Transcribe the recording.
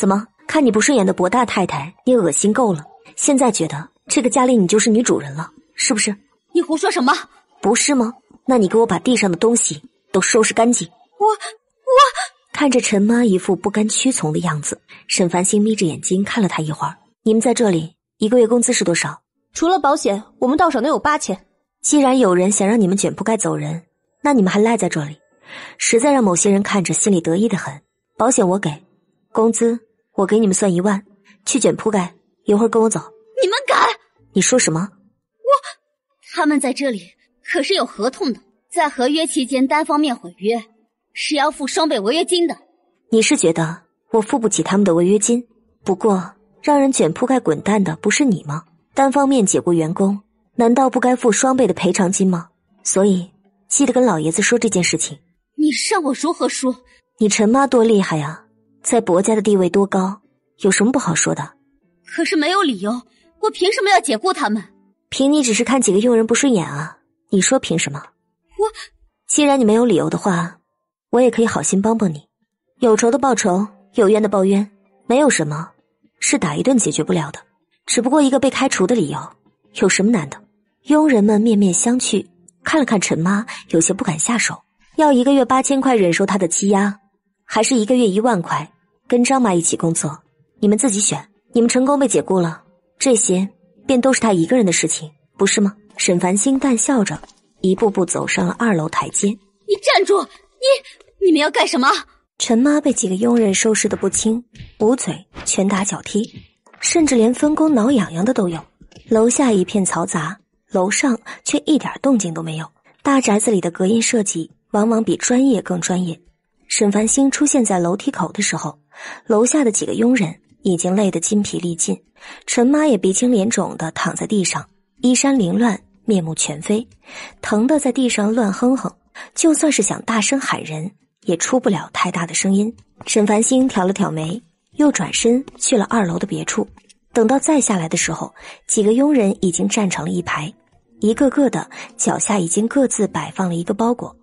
怎么看你不顺眼的博大太太，你恶心够了？现在觉得这个家里你就是女主人了，是不是？你胡说什么？不是吗？那你给我把地上的东西都收拾干净。我我看着陈妈一副不甘屈从的样子，沈繁星眯着眼睛看了她一会儿。你们在这里一个月工资是多少？除了保险，我们到手能有八千。既然有人想让你们卷铺盖走人，那你们还赖在这里，实在让某些人看着心里得意的很。保险我给，工资。我给你们算一万，去卷铺盖，一会儿跟我走。你们敢？你说什么？我他们在这里可是有合同的，在合约期间单方面毁约是要付双倍违约金的。你是觉得我付不起他们的违约金？不过让人卷铺盖滚蛋的不是你吗？单方面解雇员工，难道不该付双倍的赔偿金吗？所以记得跟老爷子说这件事情。你让我如何说？你陈妈多厉害呀！在薄家的地位多高，有什么不好说的？可是没有理由，我凭什么要解雇他们？凭你只是看几个佣人不顺眼啊？你说凭什么？我既然你没有理由的话，我也可以好心帮帮你。有仇的报仇，有冤的报冤，没有什么是打一顿解决不了的。只不过一个被开除的理由，有什么难的？佣人们面面相觑，看了看陈妈，有些不敢下手。要一个月八千块忍受她的欺压，还是一个月一万块？跟张妈一起工作，你们自己选。你们成功被解雇了，这些便都是他一个人的事情，不是吗？沈繁星淡笑着，一步步走上了二楼台阶。你站住！你，你们要干什么？陈妈被几个佣人收拾得不轻，捂嘴，拳打脚踢，甚至连分工挠痒痒的都有。楼下一片嘈杂，楼上却一点动静都没有。大宅子里的隔音设计，往往比专业更专业。沈繁星出现在楼梯口的时候。楼下的几个佣人已经累得筋疲力尽，陈妈也鼻青脸肿的躺在地上，衣衫凌乱，面目全非，疼的在地上乱哼哼。就算是想大声喊人，也出不了太大的声音。沈繁星挑了挑眉，又转身去了二楼的别处。等到再下来的时候，几个佣人已经站成了一排，一个个的脚下已经各自摆放了一个包裹。